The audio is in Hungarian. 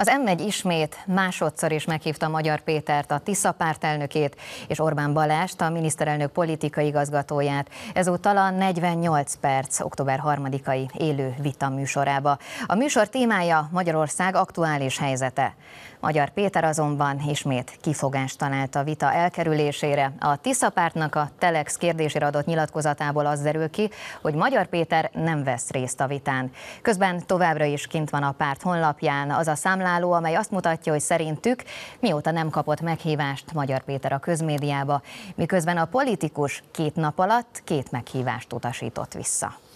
Az M1 ismét másodszor is meghívta Magyar Pétert, a Tisza párt elnökét, és Orbán Balást, a miniszterelnök politikai igazgatóját. Ezúttal a 48 perc október 3-ai élő vita műsorába. A műsor témája Magyarország aktuális helyzete. Magyar Péter azonban ismét kifogást talált a vita elkerülésére. A Tisza pártnak a Telex kérdésére adott nyilatkozatából az derül ki, hogy Magyar Péter nem vesz részt a vitán. Közben továbbra is kint van a párt honlapján az a számlá, találó, amely azt mutatja, hogy szerintük mióta nem kapott meghívást Magyar Péter a közmédiába, miközben a politikus két nap alatt két meghívást utasított vissza.